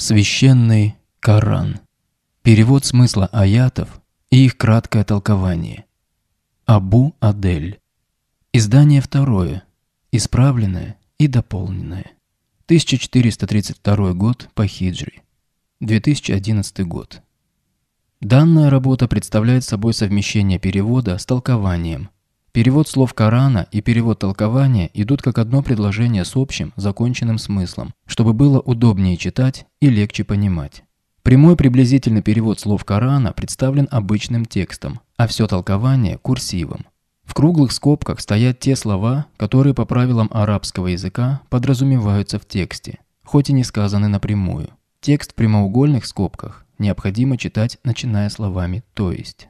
Священный Коран. Перевод смысла аятов и их краткое толкование. Абу Адель. Издание второе. Исправленное и дополненное. 1432 год по хиджри. 2011 год. Данная работа представляет собой совмещение перевода с толкованием – Перевод слов Корана и перевод толкования идут как одно предложение с общим, законченным смыслом, чтобы было удобнее читать и легче понимать. Прямой приблизительный перевод слов Корана представлен обычным текстом, а все толкование – курсивом. В круглых скобках стоят те слова, которые по правилам арабского языка подразумеваются в тексте, хоть и не сказаны напрямую. Текст в прямоугольных скобках необходимо читать, начиная словами «то есть».